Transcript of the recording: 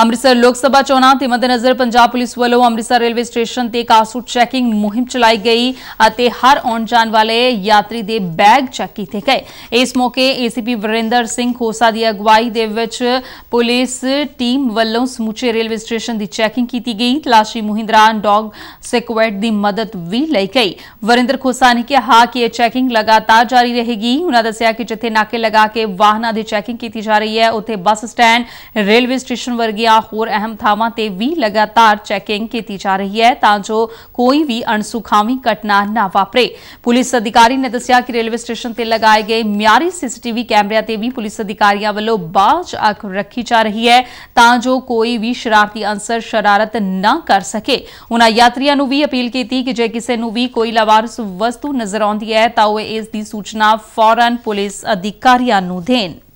ਅੰਮ੍ਰਿਤਸਰ ਲੋਕ ਸਭਾ ਚੋਣਾਂ ਦੇ ਮੱਦੇਨਜ਼ਰ ਪੰਜਾਬ ਪੁਲਿਸ ਵੱਲੋਂ ਅੰਮ੍ਰਿਤਸਰ ਰੇਲਵੇ ਸਟੇਸ਼ਨ ਤੇ ਕਾਸੂ ਚੈਕਿੰਗ ਮੁਹਿੰਮ ਚਲਾਈ ਗਈ ਅਤੇ ਹਰ ਆਉਣ ਜਾਣ ਵਾਲੇ ਯਾਤਰੀ ਦੇ ਬੈਗ ਚੈੱਕ ਕੀਤੇ ਗਏ ਇਸ ਮੌਕੇ ਏਸੀਪੀ ਵਰਿੰਦਰ ਸਿੰਘ ਖੋਸਾ ਦੀ ਅਗਵਾਈ ਦੇ ਵਿੱਚ ਪੁਲਿਸ ਟੀਮ ਵੱਲੋਂ ਸਮੁੱਚੇ ਰੇਲਵੇ ਸਟੇਸ਼ਨ ਦੀ ਚੈਕਿੰਗ ਕੀਤੀ ਗਈ ਤਲਾਸ਼ੀ ਮੁਹਿੰਮ ਡੌਗ ਸਿਕਵੈਟ ਦੀ ਮਦਦ ਵੀ ਲਈ ਗਈ ਵਰਿੰਦਰ ਖੋਸਾ ਨੇ ਕਿਹਾ ਕਿ ਇਹ ਚੈਕਿੰਗ ਲਗਾਤਾਰ ਜਾਰੀ ਰਹੇਗੀ ਉਹਨਾਂ ਦੱਸਿਆ ਕਿ ਜਿੱਥੇ ਨਾਕੇ ਲਗਾ ਕੇ ਵਾਹਨਾਂ ਦੀ ਚੈਕਿੰਗ ਕੀਤੀ ਜਾ ਰਹੀ ਹੈ ਉੱਥੇ ਬੱਸ ਸਟੈਂਡ ਰੇਲਵੇ ਸਟੇਸ਼ਨ ਵਰਗੀ ਵਰਗੀਆਂ ਹੋਰ ਅਹਿਮ ਥਾਵਾਂ ਤੇ ਵੀ ਲਗਾਤਾਰ ਚੈਕਿੰਗ ਕੀਤੀ ਜਾ ਰਹੀ ਹੈ ਤਾਂ ਜੋ ਕੋਈ ਵੀ ਅਣਸੁਖਾਵੀ ਘਟਨਾ ਨਾ ਵਾਪਰੇ ਪੁਲਿਸ ਅਧਿਕਾਰੀ ਨੇ ਦੱਸਿਆ ਕਿ ਰੇਲਵੇ ਸਟੇਸ਼ਨ ਤੇ ਲਗਾਏ ਗਏ ਮਿਆਰੀ ਸੀਸੀਟੀਵੀ ਕੈਮਰਿਆਂ ਤੇ ਵੀ ਪੁਲਿਸ ਅਧਿਕਾਰੀਆਂ ਵੱਲੋਂ ਬਾਜ ਅੱਖ ਰੱਖੀ ਜਾ ਰਹੀ ਹੈ ਤਾਂ ਜੋ ਕੋਈ ਵੀ ਸ਼ਰਾਰਤੀ ਅੰਸਰ ਸ਼ਰਾਰਤ ਨਾ ਕਰ ਸਕੇ ਉਹਨਾਂ ਯਾਤਰੀਆਂ ਨੂੰ ਵੀ ਅਪੀਲ ਕੀਤੀ ਕਿ ਜੇ ਕਿਸੇ ਨੂੰ ਵੀ ਕੋਈ ਲਾਵਾਰਸ ਵਸਤੂ ਨਜ਼ਰ ਆਉਂਦੀ ਹੈ ਤਾਂ ਉਹ ਇਸ ਦੀ ਸੂਚਨਾ ਫੌਰਨ ਪੁਲਿਸ ਅਧਿਕਾਰੀਆਂ ਨੂੰ ਦੇਣ